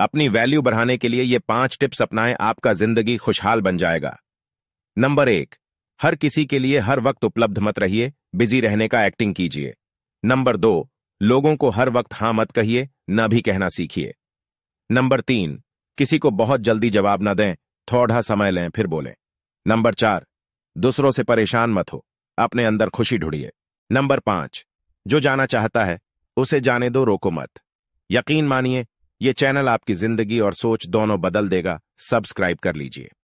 अपनी वैल्यू बढ़ाने के लिए ये पांच टिप्स अपनाएं आपका जिंदगी खुशहाल बन जाएगा नंबर एक हर किसी के लिए हर वक्त उपलब्ध मत रहिए बिजी रहने का एक्टिंग कीजिए नंबर दो लोगों को हर वक्त हां मत कहिए न भी कहना सीखिए नंबर तीन किसी को बहुत जल्दी जवाब ना दें थोड़ा समय लें फिर बोलें नंबर चार दूसरों से परेशान मत हो अपने अंदर खुशी ढूंढिए नंबर पांच जो जाना चाहता है उसे जाने दो रोको मत यकीन मानिए ये चैनल आपकी जिंदगी और सोच दोनों बदल देगा सब्सक्राइब कर लीजिए